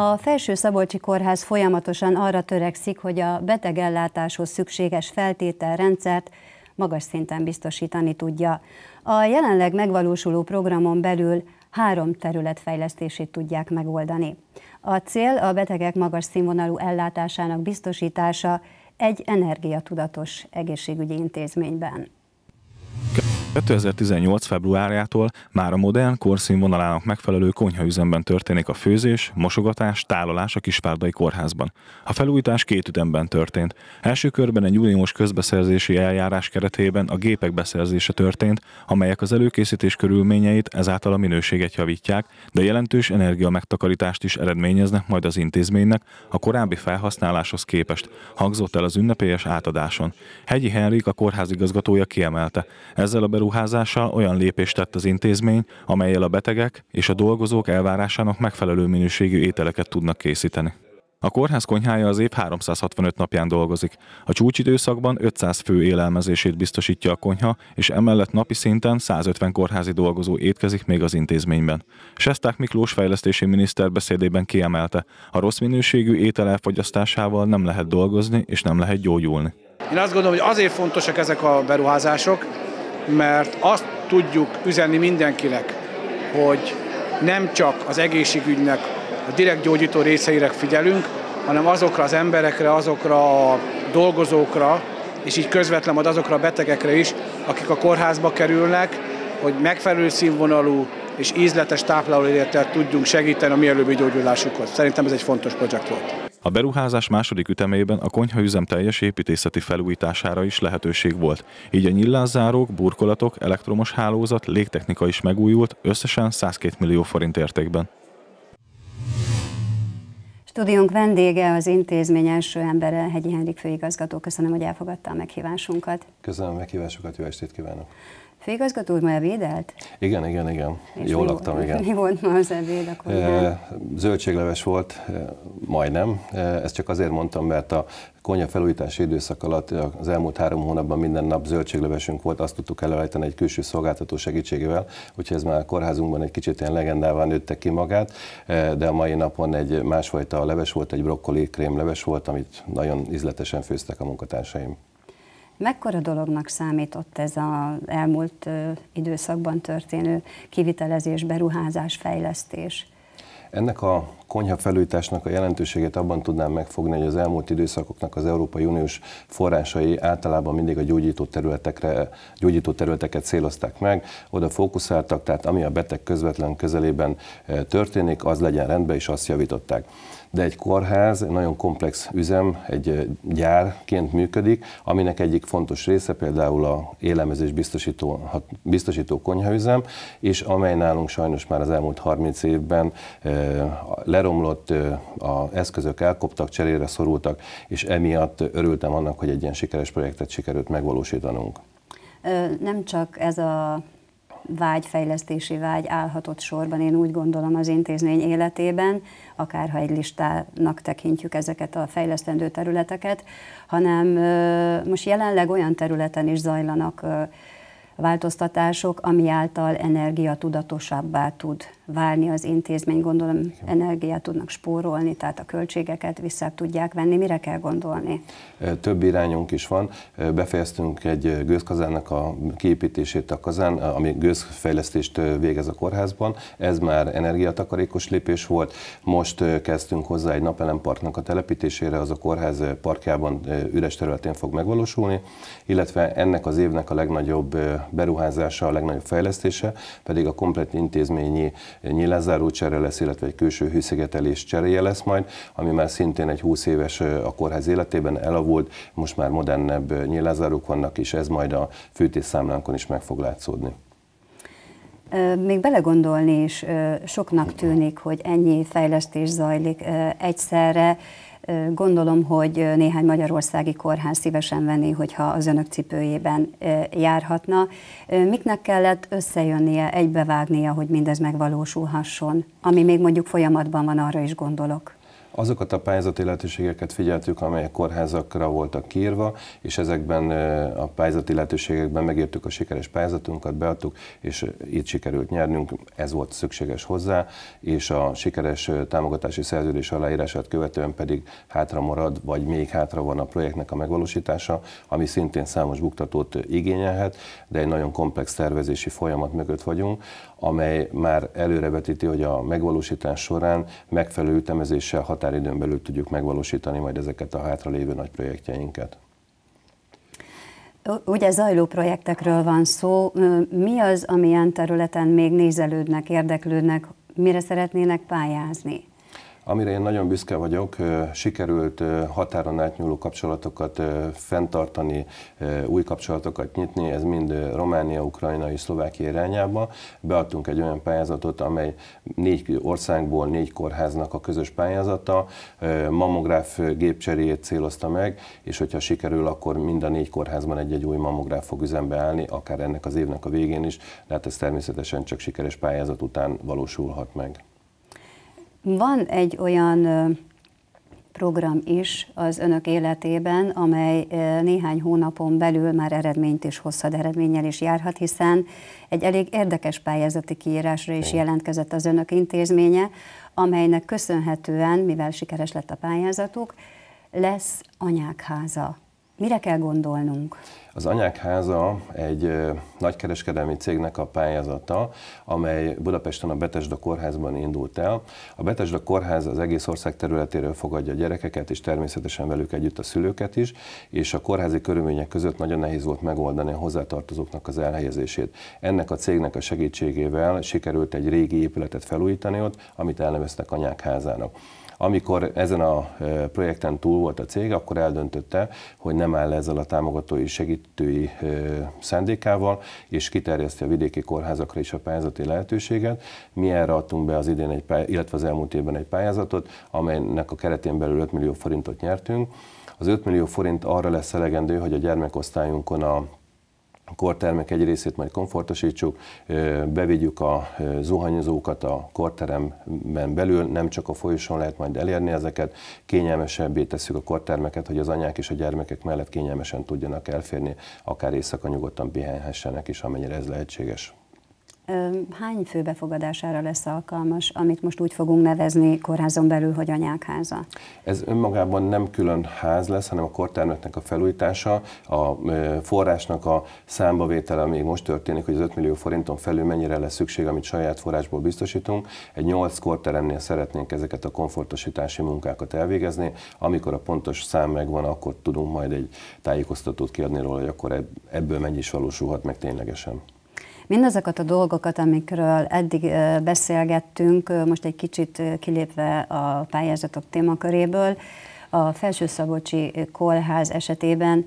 A Felső Szabolcsi Kórház folyamatosan arra törekszik, hogy a betegellátáshoz szükséges feltételrendszert magas szinten biztosítani tudja. A jelenleg megvalósuló programon belül három terület fejlesztését tudják megoldani. A cél a betegek magas színvonalú ellátásának biztosítása egy energiatudatos egészségügyi intézményben. 2018. februárjától már a modern korszínvonalának megfelelő konyhaüzemben történik a főzés, mosogatás, tálalás a Kispárdai Kórházban. A felújítás két ütemben történt. Első körben egy uniós közbeszerzési eljárás keretében a gépek beszerzése történt, amelyek az előkészítés körülményeit ezáltal a minőséget javítják, de jelentős energia megtakarítást is eredményeznek majd az intézménynek a korábbi felhasználáshoz képest, hangzott el az ünnepélyes átadáson. Hegyi Henrik a kórház igazgatója kiemelte. Ezzel a beruházással beruházása olyan lépést tett az intézmény, amelyel a betegek és a dolgozók elvárásának megfelelő minőségű ételeket tudnak készíteni. A kórház konyhája az év 365 napján dolgozik. A csúcsidőszakban 500 fő élelmezését biztosítja a konyha, és emellett napi szinten 150 kórházi dolgozó étkezik még az intézményben. Sesták Miklós fejlesztési miniszter beszédében kiemelte, a rossz minőségű étel elfogyasztásával nem lehet dolgozni és nem lehet gyógyulni. Én azt gondolom, hogy azért fontosak ezek a beruházások, mert azt tudjuk üzenni mindenkinek, hogy nem csak az egészségügynek a direkt gyógyító részeire figyelünk, hanem azokra az emberekre, azokra a dolgozókra, és így közvetlen majd azokra a betegekre is, akik a kórházba kerülnek, hogy megfelelő színvonalú és ízletes táplálóélettel tudjunk segíteni a mielőbbi gyógyulásukhoz. Szerintem ez egy fontos projekt volt. A beruházás második ütemében a konyhaüzem teljes építészeti felújítására is lehetőség volt, így a nyillázzárók, burkolatok, elektromos hálózat, légtechnika is megújult, összesen 102 millió forint értékben. Stúdiónk vendége az intézmény első embere, Hegyi Henrik főigazgató. Köszönöm, hogy elfogadta a meghívásunkat. Köszönöm a meghívásokat, jó estét kívánok! főigazgató úr már védelt? Igen, igen, igen. És Jól mi, laktam, igen. Mi volt ma az ebéd akkor? E, zöldségleves volt, majdnem. Ezt csak azért mondtam, mert a konya felújítási időszak alatt az elmúlt három hónapban minden nap zöldséglevesünk volt, azt tudtuk előállítani egy külső szolgáltató segítségével, úgyhogy ez már a kórházunkban egy kicsit ilyen legendával nőtte ki magát, de a mai napon egy másfajta leves volt, egy brokkoli krém leves volt, amit nagyon izletesen főztek a munkatársaim. Mekkora dolognak számított ez az elmúlt időszakban történő kivitelezés, beruházás, fejlesztés? Ennek a konyha felújításnak a jelentőségét abban tudnám megfogni, hogy az elmúlt időszakoknak az Európai Uniós forrásai általában mindig a gyógyító, területekre, gyógyító területeket célozták meg, oda fókuszáltak, tehát ami a beteg közvetlen közelében e, történik, az legyen rendben, és azt javították de egy kórház, egy nagyon komplex üzem, egy gyárként működik, aminek egyik fontos része például a élelmezés biztosító, biztosító konyhaüzem, és amely nálunk sajnos már az elmúlt 30 évben leromlott, a eszközök elkoptak, cserére szorultak, és emiatt örültem annak, hogy egy ilyen sikeres projektet sikerült megvalósítanunk. Nem csak ez a vágy, fejlesztési vágy állhatott sorban, én úgy gondolom az intézmény életében, akár ha egy listának tekintjük ezeket a fejlesztendő területeket, hanem most jelenleg olyan területen is zajlanak változtatások, ami által energia tudatosabbá tud válni az intézmény, gondolom energiát tudnak spórolni, tehát a költségeket vissza tudják venni. Mire kell gondolni? Több irányunk is van. Befejeztünk egy gőzkazának a kiépítését a kazán, ami gőzfejlesztést végez a kórházban. Ez már energiatakarékos lépés volt. Most kezdtünk hozzá egy napelemparknak a telepítésére, az a kórház parkjában üres területén fog megvalósulni, illetve ennek az évnek a legnagyobb beruházása, a legnagyobb fejlesztése pedig a komplet intézményi nyílászáró csere lesz, illetve egy külső hűszigetelés cseréje lesz majd, ami már szintén egy 20 éves a kórház életében elavult, most már modernebb nyílászárók vannak, és ez majd a fűtésszámlánkon is meg fog látszódni. Még belegondolni is soknak tűnik, hogy ennyi fejlesztés zajlik egyszerre. Gondolom, hogy néhány magyarországi kórház szívesen venné, hogyha az önök cipőjében járhatna. Miknek kellett összejönnie, egybevágnia, hogy mindez megvalósulhasson? Ami még mondjuk folyamatban van, arra is gondolok azokat a pályázati lehetőségeket figyeltük, amelyek kórházakra voltak kírva, és ezekben a pályázati lehetőségekben megértük a sikeres pályázatunkat, beadtuk, és itt sikerült nyernünk, ez volt szükséges hozzá, és a sikeres támogatási szerződés aláírását követően pedig hátra marad, vagy még hátra van a projektnek a megvalósítása, ami szintén számos buktatót igényelhet, de egy nagyon komplex tervezési folyamat mögött vagyunk, amely már előrevetíti, hogy a megvalósítás során megfelelő ütemezéssel hatá határidőn belül tudjuk megvalósítani majd ezeket a hátralévő nagy projektjeinket. Ugye zajló projektekről van szó. Mi az, amilyen területen még nézelődnek, érdeklődnek, mire szeretnének pályázni? Amire én nagyon büszke vagyok, sikerült határon átnyúló kapcsolatokat fenntartani, új kapcsolatokat nyitni, ez mind Románia, Ukrajna és Szlovákia irányába. Beadtunk egy olyan pályázatot, amely négy országból négy kórháznak a közös pályázata, mammográf gépcseréjét célozta meg, és hogyha sikerül, akkor mind a négy kórházban egy-egy új mammográf fog üzembe állni, akár ennek az évnek a végén is, de hát ez természetesen csak sikeres pályázat után valósulhat meg. Van egy olyan program is az önök életében, amely néhány hónapon belül már eredményt is hozhat, eredménnyel is járhat, hiszen egy elég érdekes pályázati kiírásra is jelentkezett az önök intézménye, amelynek köszönhetően, mivel sikeres lett a pályázatuk, lesz anyákháza. Mire kell gondolnunk? Az Anyák Háza egy nagykereskedelmi cégnek a pályázata, amely Budapesten a Betesda kórházban indult el. A Betesda kórház az egész ország területéről fogadja a gyerekeket, és természetesen velük együtt a szülőket is, és a kórházi körülmények között nagyon nehéz volt megoldani a hozzátartozóknak az elhelyezését. Ennek a cégnek a segítségével sikerült egy régi épületet felújítani ott, amit elneveztek Anyák Házának. Amikor ezen a projekten túl volt a cég, akkor eldöntötte, hogy nem áll ezzel a támogatói segítői szándékával, és kiterjeszti a vidéki kórházakra is a pályázati lehetőséget. Mi erre adtunk be az idén, egy pály- illetve az elmúlt évben egy pályázatot, amelynek a keretén belül 5 millió forintot nyertünk. Az 5 millió forint arra lesz elegendő, hogy a gyermekosztályunkon a kortermek egy részét majd komfortosítsuk, bevigyük a zuhanyozókat a korteremben belül, nem csak a folyosón lehet majd elérni ezeket, kényelmesebbé tesszük a kortermeket, hogy az anyák és a gyermekek mellett kényelmesen tudjanak elférni, akár éjszaka nyugodtan pihenhessenek is, amennyire ez lehetséges. Hány főbefogadására lesz alkalmas, amit most úgy fogunk nevezni kórházon belül, hogy anyákháza? Ez önmagában nem külön ház lesz, hanem a kortermeknek a felújítása, a forrásnak a számbavétele még most történik, hogy az 5 millió forinton felül mennyire lesz szükség, amit saját forrásból biztosítunk. Egy 8 korteremnél szeretnénk ezeket a komfortosítási munkákat elvégezni. Amikor a pontos szám megvan, akkor tudunk majd egy tájékoztatót kiadni róla, hogy akkor ebből mennyi is valósulhat meg ténylegesen. Mindazokat a dolgokat, amikről eddig beszélgettünk, most egy kicsit kilépve a pályázatok témaköréből, a felső Szabocsi Kórház esetében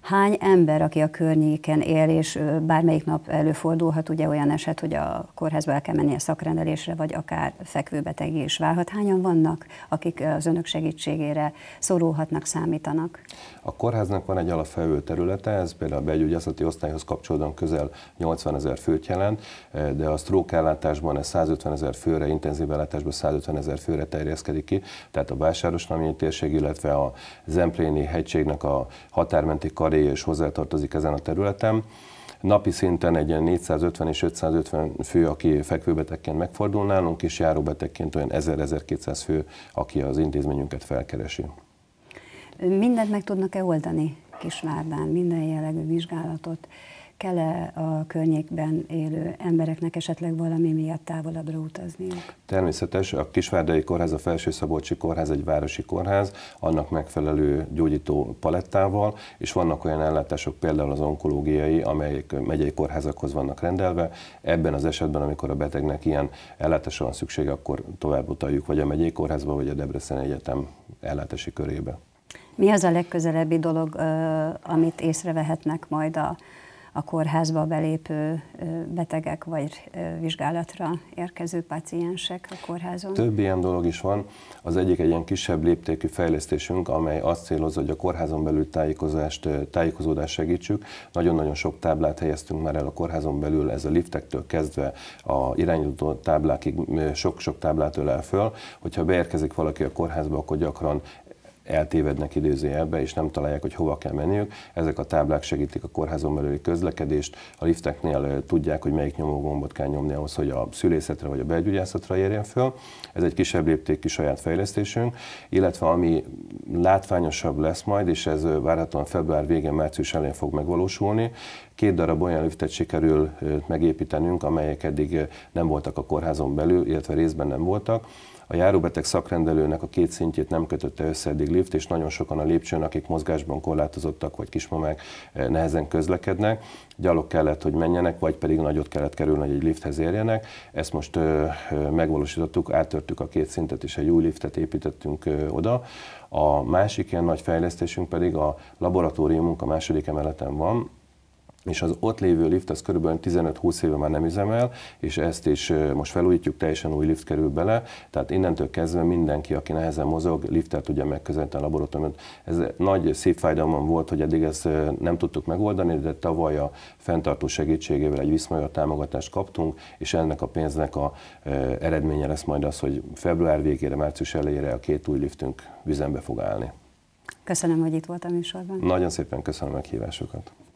hány ember, aki a környéken él, és bármelyik nap előfordulhat ugye olyan eset, hogy a kórházba el kell menni a szakrendelésre, vagy akár fekvőbeteg is válhat. Hányan vannak, akik az önök segítségére szorulhatnak, számítanak? A kórháznak van egy alapfelvő területe, ez például a belgyógyászati osztályhoz kapcsolódóan közel 80 ezer főt jelent, de a stroke ellátásban ez 150 ezer főre, intenzív ellátásban 150 ezer főre terjeszkedik ki, tehát a vásáros térség, illetve a Zempléni hegységnek a határmenti kar kabaré és hozzátartozik ezen a területen. Napi szinten egy 450 és 550 fő, aki fekvőbetegként megfordul nálunk, és járóbetegként olyan 1000-1200 fő, aki az intézményünket felkeresi. Mindent meg tudnak-e oldani Kisvárdán, minden jellegű vizsgálatot? kell-e a környékben élő embereknek esetleg valami miatt távolabbra utazniuk? Természetes, a Kisvárdai Kórház, a Felső Szabolcsi Kórház egy városi kórház, annak megfelelő gyógyító palettával, és vannak olyan ellátások, például az onkológiai, amelyek megyei kórházakhoz vannak rendelve. Ebben az esetben, amikor a betegnek ilyen ellátásra van szüksége, akkor tovább utaljuk vagy a megyei kórházba, vagy a Debrecen Egyetem ellátási körébe. Mi az a legközelebbi dolog, amit észrevehetnek majd a a kórházba belépő betegek, vagy vizsgálatra érkező paciensek a kórházon? Több ilyen dolog is van. Az egyik egy ilyen kisebb léptékű fejlesztésünk, amely azt célozza, hogy a kórházon belül tájékozást, tájékozódást segítsük. Nagyon-nagyon sok táblát helyeztünk már el a kórházon belül, ez a liftektől kezdve a irányító táblákig sok-sok táblát ölel föl. Hogyha beérkezik valaki a kórházba, akkor gyakran eltévednek idézőjelbe, és nem találják, hogy hova kell menniük. Ezek a táblák segítik a kórházon belüli közlekedést, a lifteknél tudják, hogy melyik nyomógombot kell nyomni ahhoz, hogy a szülészetre vagy a belgyógyászatra érjen föl. Ez egy kisebb léptékű saját fejlesztésünk, illetve ami látványosabb lesz majd, és ez várhatóan február végén, március elején fog megvalósulni, Két darab olyan liftet sikerül megépítenünk, amelyek eddig nem voltak a kórházon belül, illetve részben nem voltak. A járóbeteg szakrendelőnek a két szintjét nem kötötte össze eddig lift, és nagyon sokan a lépcsőn, akik mozgásban korlátozottak vagy kismamák nehezen közlekednek, gyalog kellett, hogy menjenek, vagy pedig nagyot kellett kerülni, hogy egy lifthez érjenek. Ezt most ö, ö, megvalósítottuk, áttörtük a két szintet, és egy új liftet építettünk ö, oda. A másik ilyen nagy fejlesztésünk pedig a laboratóriumunk a második emeleten van, és az ott lévő lift az kb. 15-20 éve már nem üzemel, és ezt is most felújítjuk, teljesen új lift kerül bele, tehát innentől kezdve mindenki, aki nehezen mozog, liftet tudja megközelíteni a laboratóriumot. Ez nagy szép fájdalom volt, hogy eddig ezt nem tudtuk megoldani, de tavaly a fenntartó segítségével egy viszmajor támogatást kaptunk, és ennek a pénznek a eredménye lesz majd az, hogy február végére, március elejére a két új liftünk üzembe fog állni. Köszönöm, hogy itt voltam műsorban. Nagyon szépen köszönöm a meghívásokat.